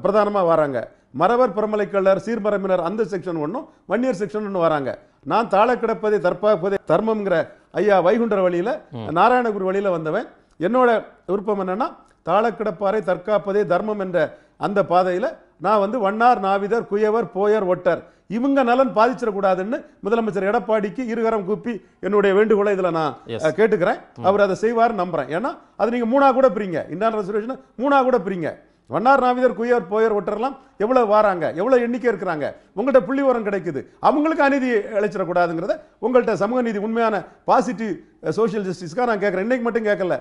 பிரதானமாக வராங்க மரவர் பெருமலைக்கல்லர் சீர்மரமினர் அந்த செக்ஷன் ஒன்றும் வன்னியர் செக்ஷன் ஒன்று வராங்க நான் தாழ கிடப்பதை தற்பாப்பதை தர்மம்ங்கிற ஐயா வைகுண்டர் வழியில் நாராயணகுரு வழியில் வந்தவன் என்னோட விருப்பம் என்னென்னா தாழ கிடப்பாரை தற்காப்பதே தர்மம் என்ற அந்த பாதையில் நான் வந்து வண்ணார் நாவிதர் குயவர் போயர் ஒட்டர் இவங்க நலன் பாதிச்சிடக்கூடாதுன்னு முதலமைச்சர் எடப்பாடிக்கு இருகரம் கூப்பி என்னுடைய வேண்டுகோளை இதில் நான் கேட்டுக்கிறேன் அவர் அதை செய்வார் நம்புறேன் ஏன்னா அது நீங்கள் மூணாக கூட பிரிங்க இந்தான ரிசர்வேஷன் மூணாக கூட பிரிங்க வண்ணார் நாவிதர் குயவர் போயர் ஒட்டர்லாம் எவ்வளோ வாராங்க எவ்வளோ எண்ணிக்கை இருக்கிறாங்க உங்கள்கிட்ட புள்ளி உரம் கிடைக்குது அவங்களுக்கு அநீதி அழைச்சிடக்கூடாதுங்கிறத உங்கள்கிட்ட சமூக நீதி உண்மையான பாசிட்டிவ் சோஷியல் ஜஸ்டிஸ்க்காக நான் கேட்குறேன் இன்னைக்கு மட்டும் கேட்கல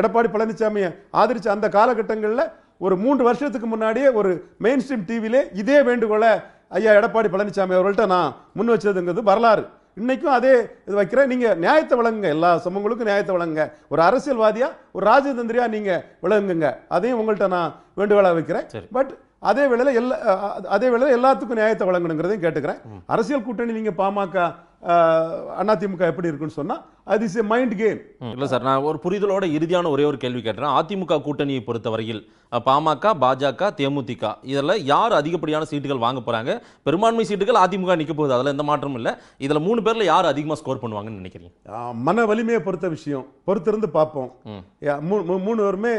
எடப்பாடி பழனிசாமியை ஆதரித்த அந்த காலகட்டங்களில் ஒரு மூன்று வருஷத்துக்கு முன்னாடியே ஒரு மெயின் ஸ்ட்ரீம் டிவிலே இதே வேண்டுகோளை ஐயா எடப்பாடி பழனிசாமி அவர்கள்ட்ட நான் முன் வச்சதுங்கிறது வரலாறு இன்றைக்கும் அதே இது வைக்கிறேன் நீங்கள் நியாயத்தை வழங்குங்க எல்லா சமூகங்களுக்கும் நியாயத்தை வழங்குங்க ஒரு அரசியல்வாதியாக ஒரு ராஜதந்திரியாக நீங்கள் விளங்குங்க அதையும் உங்கள்கிட்ட நான் வேண்டுகோளாக வைக்கிறேன் பட் அதே வேளையில் எல்லா அதே வேளையில் எல்லாத்துக்கும் நியாயத்தை வழங்கணுங்கிறதையும் கேட்டுக்கிறேன் அரசியல் கூட்டணி நீங்கள் பாமக அதிமுக எப்படி இருக்குன்னு சொன்னா அது இஸ் மைண்ட் கேம் இல்ல சார் நான் ஒரு புரிதலோட இறுதியான ஒரே ஒரு கேள்வி கேட்டேன் அதிமுக கூட்டணியை பொறுத்தவரையில் பாமக பாஜக தேமுதிக இதில் யார் அதிகப்படியான சீட்டுகள் வாங்க போறாங்க பெரும்பான்மை சீட்டுகள் அதிமுக நிற்க போகுது அதில் எந்த மாற்றமும் இல்லை இதில் மூணு பேரில் யார் அதிகமாக ஸ்கோர் பண்ணுவாங்கன்னு நினைக்கிறீங்க மன வலிமையை பொறுத்த விஷயம் பொறுத்திருந்து பார்ப்போம் மூணு பேருமே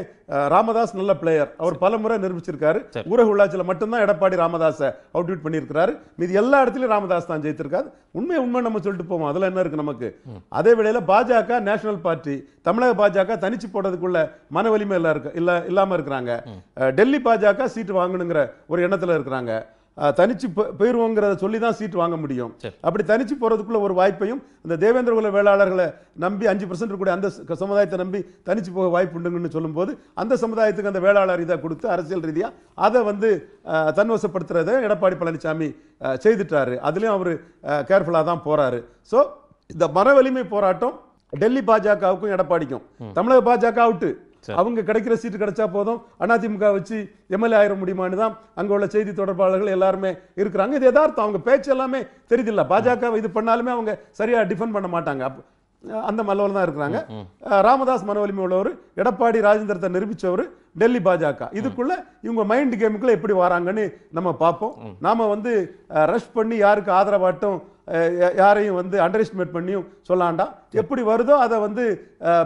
ராமதாஸ் நல்ல பிளேயர் அவர் பல முறை நிரூபிச்சிருக்காரு ஊரக உள்ளாட்சியில் மட்டும்தான் எடப்பாடி ராமதாஸை அவுட் பண்ணியிருக்கிறாரு மீது எல்லா இடத்துலையும் ராமதாஸ் தான் ஜெயித்திருக்காரு உண்மை உண்மை நம்ம சொல்லிட்டு போவோம் அதெல்லாம் என்ன இருக்கு நமக்கு அதே வேளையில் பாஜக நேஷனல் பார்ட்டி தமிழக பாஜக தனிச்சு போடுறதுக்குள்ள மன வலிமை இல்லை இருக்கு இல்லை இல்லாமல் இருக்கிறாங்க டெல்லி பாஜக சீட்டு வாங்கணுங்கிற ஒரு எண்ணத்தில் இருக்கிறாங்க தனிச்சு போயிடுவோங்கிறத சொல்லி தான் சீட் வாங்க முடியும் அப்படி தனிச்சு போகிறதுக்குள்ள ஒரு வாய்ப்பையும் இந்த தேவேந்திர குல வேளாளர்களை நம்பி அஞ்சு பர்சன்ட் இருக்கக்கூடிய அந்த சமுதாயத்தை நம்பி தனிச்சு போக வாய்ப்பு உண்டுங்கன்னு சொல்லும்போது அந்த சமுதாயத்துக்கு அந்த வேளாளர் இதை கொடுத்து அரசியல் ரீதியாக அதை வந்து தன்வசப்படுத்துறதை எடப்பாடி பழனிசாமி செய்துட்டாரு அதுலேயும் அவர் கேர்ஃபுல்லாக தான் போறாரு ஸோ இந்த மன வலிமை போராட்டம் டெல்லி பாஜகவுக்கும் எடப்பாடிக்கும் தமிழக பாஜக அவுட்டு அவங்க கிடைக்கிற சீட்டு கிடைச்சா போதும் அதிமுக வச்சு எம்எல்ஏ ஆயிரம் முடியுமான்னு தான் அங்க உள்ள செய்தி தொடர்பாளர்கள் எல்லாருமே இருக்கிறாங்க இது எதார்த்தம் அவங்க பேச்சு எல்லாமே தெரியுதில்ல பாஜக இது பண்ணாலுமே அவங்க சரியா டிஃபெண்ட் பண்ண மாட்டாங்க அந்த மலவில் தான் இருக்கிறாங்க ராமதாஸ் மனவலிமை உள்ளவர் எடப்பாடி ராஜேந்திரத்தை நிரூபித்தவர் டெல்லி பாஜக இதுக்குள்ள இவங்க மைண்ட் கேமுக்குள்ள எப்படி வராங்கன்னு நம்ம பார்ப்போம் நாம வந்து ரஷ் பண்ணி யாருக்கு ஆதரவாட்டும் யாரையும் வந்து அண்டர் எஸ்டிமேட் பண்ணியும் சொல்லாண்டா எப்படி வருதோ அதை வந்து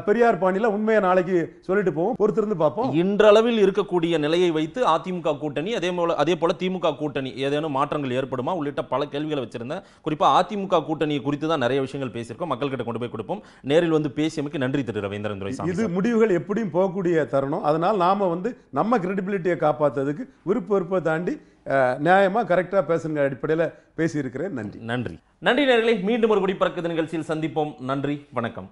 பெரியார் பாணியில் உண்மையை நாளைக்கு சொல்லிட்டு போவோம் பொறுத்திருந்து பார்ப்போம் இன்றளவில் இருக்கக்கூடிய நிலையை வைத்து அதிமுக கூட்டணி அதே போல அதே போல திமுக கூட்டணி ஏதேனும் மாற்றங்கள் ஏற்படுமா உள்ளிட்ட பல கேள்விகளை வச்சிருந்தேன் குறிப்பாக அதிமுக கூட்டணியை குறித்து தான் நிறைய விஷயங்கள் பேசியிருக்கோம் மக்கள்கிட்ட கொண்டு போய் கொடுப்போம் நேரில் வந்து பேசியமைக்கு நன்றி திரு ரவீந்திரன் துரை இது முடிவுகள் எப்படியும் போகக்கூடிய தருணம் அதனால் நாம் வந்து நம்ம கிரெடிபிலிட்டியை காப்பாற்றுறதுக்கு விருப்ப விருப்பை தாண்டி நியாயமாக கரெக்டாக பேசுங்க அடிப்படையில் பேசியிருக்கிறேன் நன்றி நன்றி நன்றி நேர்களை மீண்டும் ஒரு குடிப்பறக்கு நிகழ்ச்சியில் சந்திப்போம் நன்றி வணக்கம்